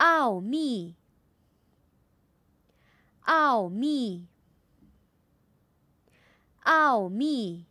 奥秘，奥秘，奥秘。